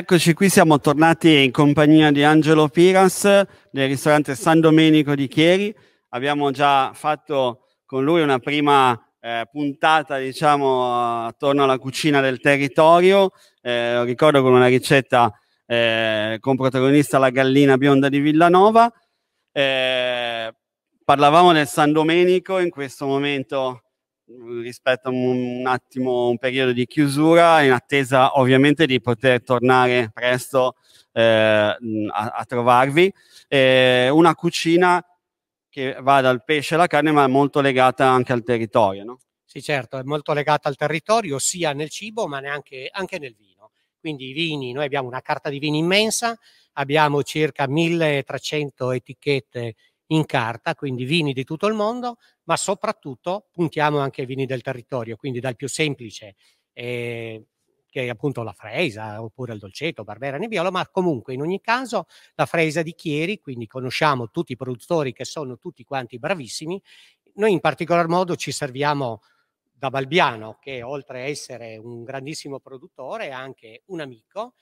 Eccoci qui, siamo tornati in compagnia di Angelo Piras del ristorante San Domenico di Chieri. Abbiamo già fatto con lui una prima eh, puntata, diciamo, attorno alla cucina del territorio. Eh, ricordo con una ricetta eh, con protagonista la gallina bionda di Villanova. Eh, parlavamo del San Domenico, in questo momento rispetto a un, un, attimo, un periodo di chiusura, in attesa ovviamente di poter tornare presto eh, a, a, trovarvi. Eh, una cucina che va dal pesce alla carne, ma molto legata anche al territorio. No? Sì, certo, è molto legata al territorio, sia nel cibo, ma neanche, anche nel vino. Quindi i vini, noi abbiamo una carta di vini immensa, abbiamo circa 1300 etichette in carta, quindi vini di tutto il mondo, ma soprattutto puntiamo anche ai vini del territorio, quindi dal più semplice, eh, che è appunto la Fresa, oppure il Dolcetto, Barbera, Nebbiolo, ma comunque in ogni caso la Fresa di Chieri, quindi conosciamo tutti i produttori che sono tutti quanti bravissimi. Noi in particolar modo ci serviamo da Balbiano, che oltre a essere un grandissimo produttore è anche un amico,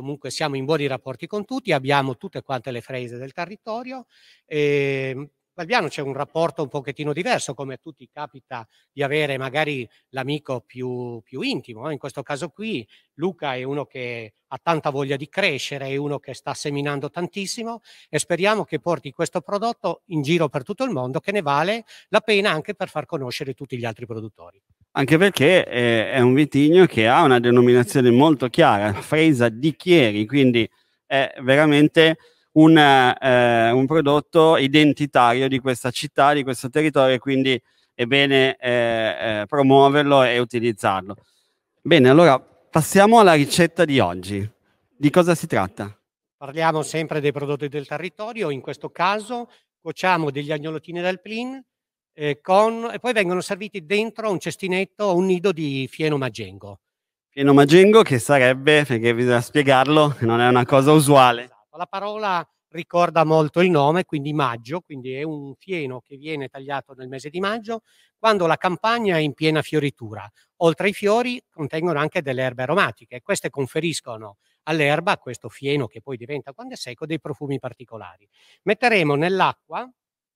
comunque siamo in buoni rapporti con tutti, abbiamo tutte quante le frese del territorio. E, ehm, Valbiano c'è un rapporto un pochettino diverso, come a tutti capita di avere magari l'amico più, più intimo. Eh. In questo caso qui Luca è uno che ha tanta voglia di crescere, è uno che sta seminando tantissimo e speriamo che porti questo prodotto in giro per tutto il mondo, che ne vale la pena anche per far conoscere tutti gli altri produttori anche perché è, eh, è un vitigno che ha una denominazione molto chiara, Fresa di Chieri, quindi è veramente un, eh, un, prodotto identitario di questa città, di questo territorio, quindi è bene eh, eh, promuoverlo e utilizzarlo. Bene, allora passiamo alla ricetta di oggi. Di cosa si tratta? Parliamo sempre dei prodotti del territorio, in questo caso cuociamo degli agnolotini del Plin eh, con, e poi vengono serviti dentro un cestinetto o un nido di fieno magengo. Fieno magengo che sarebbe, perché bisogna spiegarlo, non è una cosa usuale. Esatto. La parola ricorda molto il nome, quindi maggio, quindi è un fieno che viene tagliato nel mese di maggio, quando la campagna è in piena fioritura. Oltre ai fiori contengono anche delle erbe aromatiche queste conferiscono all'erba, questo fieno che poi diventa quando è secco, dei profumi particolari. Metteremo nell'acqua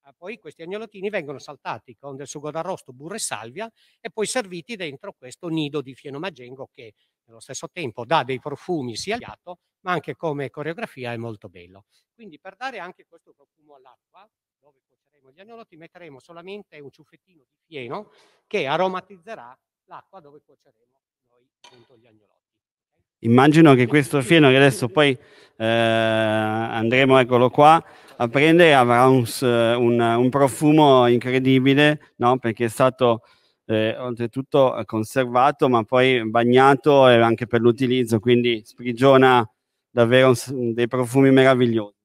Ah, poi questi agnolotini vengono saltati con del sugo d'arrosto, burro e salvia e poi serviti dentro questo nido di fieno magengo che nello stesso tempo dà dei profumi sia al piatto ma anche come coreografia è molto bello. Quindi per dare anche questo profumo all'acqua, dove cuoceremo gli agnolotti, metteremo solamente un ciuffettino di fieno che aromatizzerà l'acqua dove cuoceremo noi appunto gli agnolotti. Immagino che questo fieno che adesso poi eh, andremo, eccolo qua, a prendere avrà un, un, un profumo incredibile, no? perché è stato eh, oltretutto conservato, ma poi bagnato eh, anche per l'utilizzo, quindi sprigiona davvero dei profumi meravigliosi.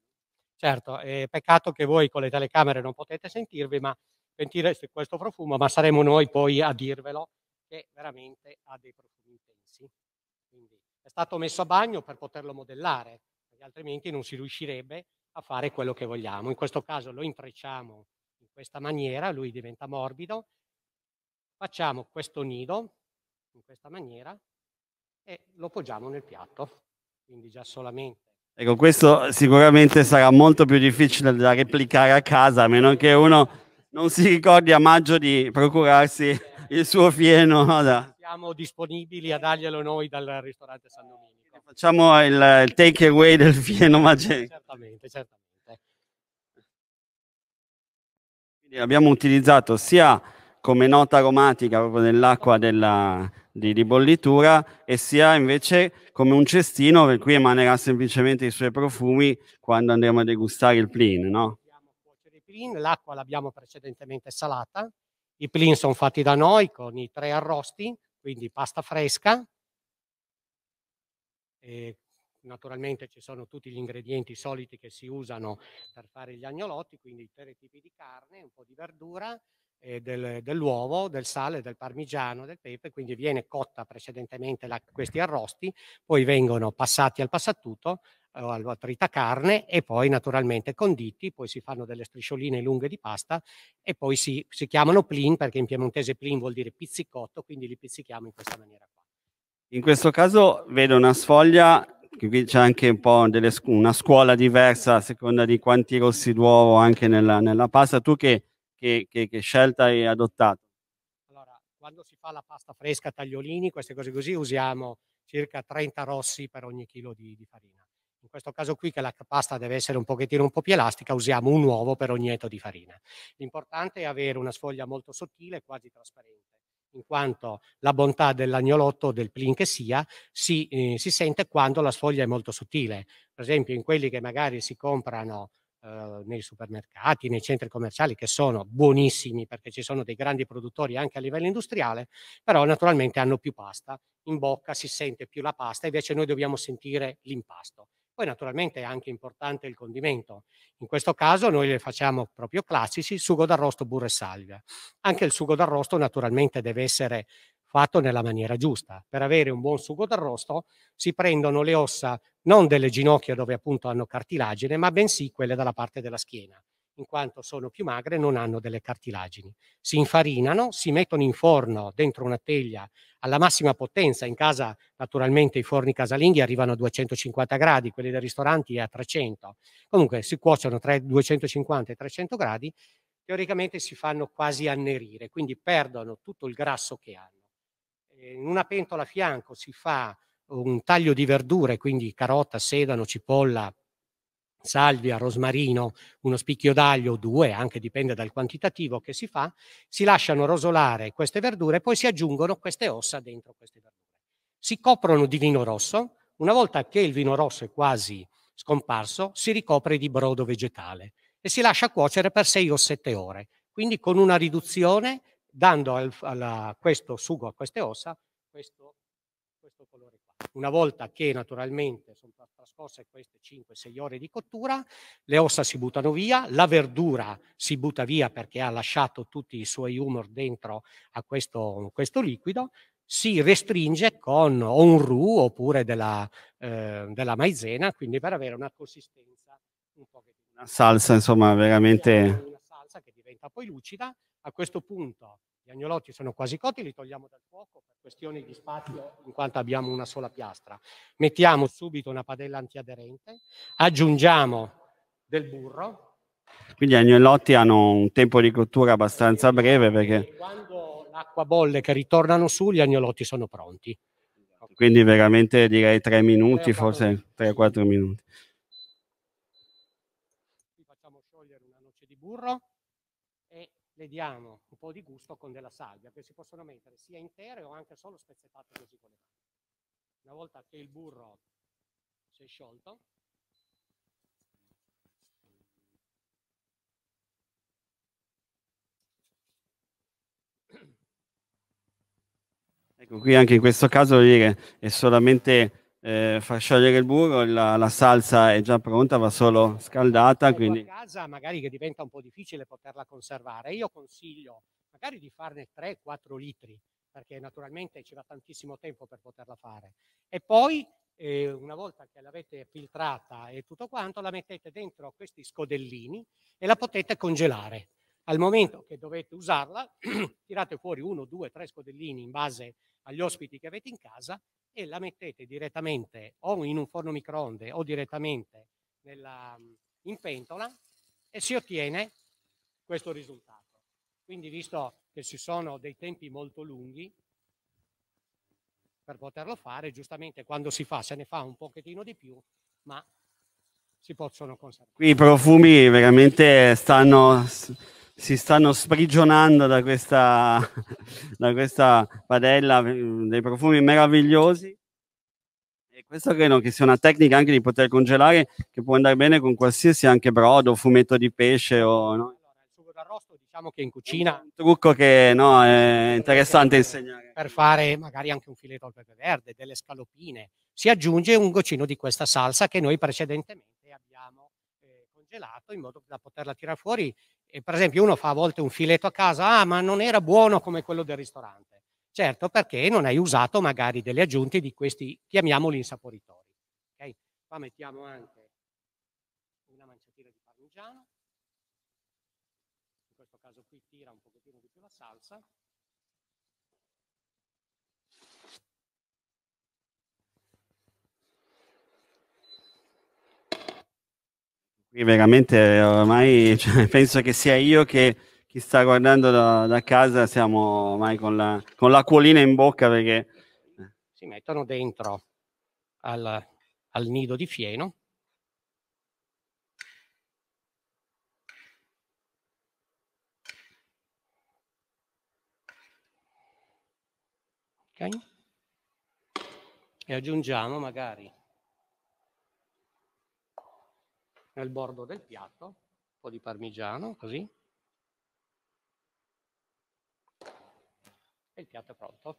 Certo, eh, peccato che voi con le telecamere non potete sentirvi, ma sentire questo profumo, ma saremo noi poi a dirvelo che veramente ha dei profumi intensi. Quindi è stato messo a bagno per poterlo modellare, perché altrimenti non si riuscirebbe a fare quello che vogliamo. In questo caso lo intrecciamo in questa maniera, lui diventa morbido, facciamo questo nido in questa maniera e lo poggiamo nel piatto, quindi già solamente. Ecco, questo sicuramente sarà molto più difficile da replicare a casa, a meno che uno non si ricordi a maggio di procurarsi il suo fieno da, siamo disponibili a darglielo noi dal ristorante San Domenico. Facciamo il, il take away del fieno Magento. Certamente, certamente. Quindi abbiamo utilizzato sia come nota aromatica proprio nell'acqua della, di, di, bollitura e sia invece come un cestino per cui emanerà semplicemente i suoi profumi quando andremo a degustare il plin, no? L'acqua l'abbiamo precedentemente salata, i plin sono fatti da noi con i tre arrosti, quindi pasta fresca, e naturalmente ci sono tutti gli ingredienti soliti che si usano per fare gli agnolotti, quindi tre tipi di carne, un po' di verdura, del, dell'uovo, del sale, del parmigiano, del pepe, quindi viene cotta precedentemente la, questi arrosti, poi vengono passati al passatutto, o alla trita carne e poi naturalmente conditi, poi si fanno delle striscioline lunghe di pasta e poi si, si chiamano plin perché in piemontese plin vuol dire pizzicotto, quindi li pizzichiamo in questa maniera qua. In questo caso vedo una sfoglia qui c'è anche un po' delle, una scuola diversa a seconda di quanti rossi d'uovo anche nella, nella pasta. Tu che, che, che, che, scelta hai adottato? Allora, quando si fa la pasta fresca, tagliolini, queste cose così, usiamo circa 30 rossi per ogni chilo di, di farina in questo caso qui che la pasta deve essere un pochettino un po' più elastica, usiamo un uovo per ogni etto di farina. L'importante è avere una sfoglia molto sottile, quasi trasparente in quanto la bontà dell'agnolotto o del plin che sia si, eh, si, sente quando la sfoglia è molto sottile. Per esempio in quelli che magari si comprano eh, nei supermercati, nei centri commerciali, che sono buonissimi perché ci sono dei grandi produttori anche a livello industriale, però naturalmente hanno più pasta, in bocca si sente più la pasta, invece noi dobbiamo sentire l'impasto. Poi naturalmente è anche importante il condimento. In questo caso noi le facciamo proprio classici, sugo d'arrosto, burro e salvia. Anche il sugo d'arrosto naturalmente deve essere fatto nella maniera giusta. Per avere un buon sugo d'arrosto si prendono le ossa non delle ginocchia dove appunto hanno cartilagine, ma bensì quelle dalla parte della schiena in quanto sono più magre non hanno delle cartilagini. Si infarinano, si mettono in forno dentro una teglia alla massima potenza. In casa naturalmente i forni casalinghi arrivano a 250 gradi, quelli dei ristoranti a 300. Comunque si cuociono tra 250 e 300 gradi, teoricamente si fanno quasi annerire, quindi perdono tutto il grasso che hanno. Eh, in una pentola a fianco si fa un taglio di verdure, quindi carota, sedano, cipolla, salvia, rosmarino, uno spicchio d'aglio o due, anche dipende dal quantitativo che si fa, si lasciano rosolare queste verdure e poi si aggiungono queste ossa dentro queste verdure. Si coprono di vino rosso, una volta che il vino rosso è quasi scomparso, si ricopre di brodo vegetale e si lascia cuocere per 6 o 7 ore, quindi con una riduzione dando al, alla, questo sugo a queste ossa questo, questo colore. Una volta che naturalmente sono trascorse queste 5-6 ore di cottura, le ossa si buttano via, la verdura si butta via perché ha lasciato tutti i suoi humor dentro a questo, questo liquido, si restringe con o un roux oppure della, eh, della maizena, quindi per avere una consistenza un po' che... Una salsa, insomma, veramente... Una salsa che diventa poi lucida. A questo punto gli agnolotti sono quasi cotti, li togliamo dal fuoco per questioni di spazio, in quanto abbiamo una sola piastra. Mettiamo subito una padella antiaderente, aggiungiamo del burro. Quindi gli agnolotti hanno un tempo di cottura abbastanza breve perché... Quando l'acqua bolle che ritornano su, gli agnolotti sono pronti. Quindi veramente direi tre minuti, forse tre o quattro minuti. Qui facciamo sciogliere una noce di burro e le diamo un po' di gusto con della salvia, che si possono mettere sia intere o anche solo spezzettate così con le mani. Una volta che il burro si è sciolto, Ecco, qui anche in questo caso dire, è solamente eh, far sciogliere il burro, la, la, salsa è già pronta, va solo scaldata. Quindi... A casa magari che diventa un po' difficile poterla conservare, io consiglio magari di farne 3-4 litri, perché naturalmente ci va tantissimo tempo per poterla fare. E poi, eh, una volta che l'avete filtrata e tutto quanto, la mettete dentro questi scodellini e la potete congelare. Al momento che dovete usarla, tirate fuori uno, due, tre scodellini in base agli ospiti che avete in casa e la mettete direttamente o in un forno microonde o direttamente nella, mhmm, in pentola e si ottiene questo risultato. Quindi visto che ci sono dei tempi molto lunghi per poterlo fare, giustamente quando si fa se ne fa un pochettino di più, ma si possono conservare. Qui i profumi veramente stanno si stanno sprigionando da questa, da questa padella mm, dei profumi meravigliosi. E questo credo che sia una tecnica anche di poter congelare che può andare bene con qualsiasi anche brodo, fumetto di pesce o no? diciamo che in cucina. Un trucco che no, è interessante insegnare. Per fare magari anche un filetto al pepe verde, delle scalopine, si aggiunge un goccino di questa salsa che noi precedentemente abbiamo eh, congelato in modo da poterla tirare fuori e per esempio uno fa a volte un filetto a casa, ah ma non era buono come quello del ristorante. Certo, perché non hai usato magari delle aggiunte di questi, chiamiamoli insaporitori. Okay? Qua mettiamo anche una manciatina di parmigiano, in questo caso qui tira un pochettino di più la salsa, qui veramente ormai cioè, penso che sia io che chi sta guardando da, da casa siamo ormai con, la, con l'acquolina in bocca perché eh. si mettono dentro al, al nido di fieno Okay. E aggiungiamo magari nel bordo del piatto, un po' di parmigiano, così. E il piatto è pronto.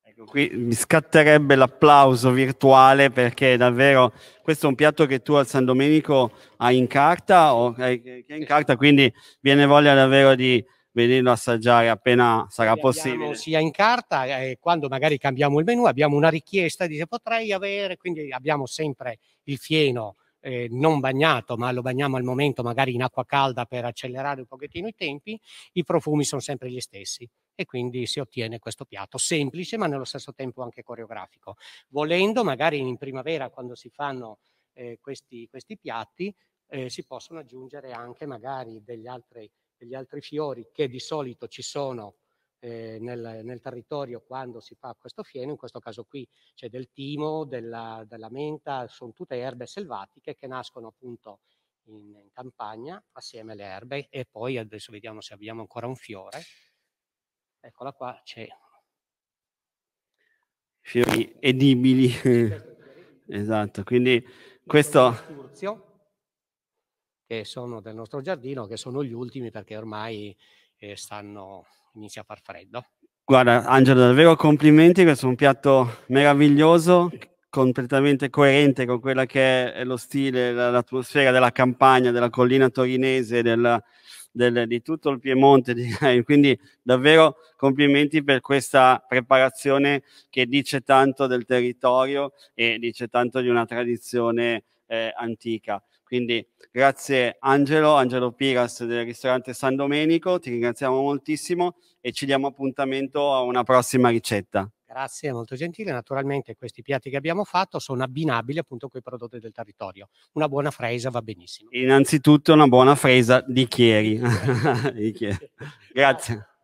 Ecco, qui mi scatterebbe l'applauso virtuale perché davvero questo è un piatto che tu al San Domenico hai in carta, o, eh, che è in carta quindi viene voglia davvero di venirlo assaggiare appena sarà abbiamo possibile. Sia in carta e eh, quando magari cambiamo il menù abbiamo una richiesta, dice potrei avere, quindi abbiamo sempre il fieno eh, non bagnato, ma lo bagniamo al momento magari in acqua calda per accelerare un pochettino i tempi, i profumi sono sempre gli stessi e quindi si ottiene questo piatto semplice ma nello stesso tempo anche coreografico. Volendo, magari in primavera quando si fanno eh, questi, questi, piatti, eh, si possono aggiungere anche magari degli altri, degli altri fiori che di solito ci sono eh, nel, nel, territorio quando si fa questo fieno, in questo caso qui c'è del timo, della, della menta, sono tutte erbe selvatiche che nascono appunto in, in, campagna assieme alle erbe e poi adesso vediamo se abbiamo ancora un fiore. Eccola qua, c'è. Fiori edibili. esatto, quindi questo... questo... Che sono del nostro giardino, che sono gli ultimi perché ormai eh, stanno inizia a far freddo. Guarda, Angelo, davvero complimenti, questo è un piatto meraviglioso, completamente coerente con quello che è lo stile, l'atmosfera della campagna, della collina torinese, del, del, di tutto il Piemonte. Quindi davvero complimenti per questa preparazione che dice tanto del territorio e dice tanto di una tradizione eh, antica. Quindi grazie Angelo, Angelo Piras del ristorante San Domenico, ti ringraziamo moltissimo e ci diamo appuntamento a una prossima ricetta. Grazie, molto gentile. Naturalmente questi piatti che abbiamo fatto sono abbinabili appunto con i prodotti del territorio. Una buona fresa va benissimo. Innanzitutto una buona fresa di Chieri. di Chieri. Grazie.